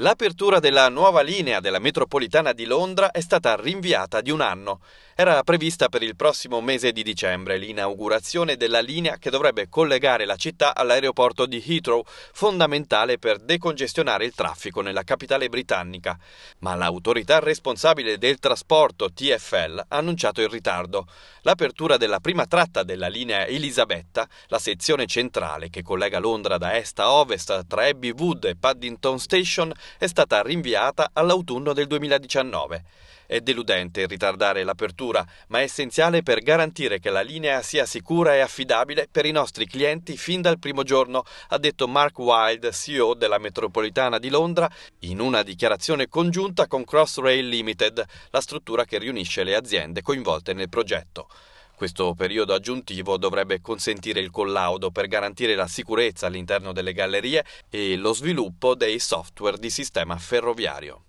L'apertura della nuova linea della metropolitana di Londra è stata rinviata di un anno. Era prevista per il prossimo mese di dicembre l'inaugurazione della linea che dovrebbe collegare la città all'aeroporto di Heathrow, fondamentale per decongestionare il traffico nella capitale britannica. Ma l'autorità responsabile del trasporto TFL ha annunciato il ritardo. L'apertura della prima tratta della linea Elisabetta, la sezione centrale che collega Londra da est a ovest tra Abbey Wood e Paddington Station, è stata rinviata all'autunno del 2019. È deludente ritardare l'apertura, ma è essenziale per garantire che la linea sia sicura e affidabile per i nostri clienti fin dal primo giorno, ha detto Mark Wilde, CEO della metropolitana di Londra, in una dichiarazione congiunta con Crossrail Limited, la struttura che riunisce le aziende coinvolte nel progetto. Questo periodo aggiuntivo dovrebbe consentire il collaudo per garantire la sicurezza all'interno delle gallerie e lo sviluppo dei software di sistema ferroviario.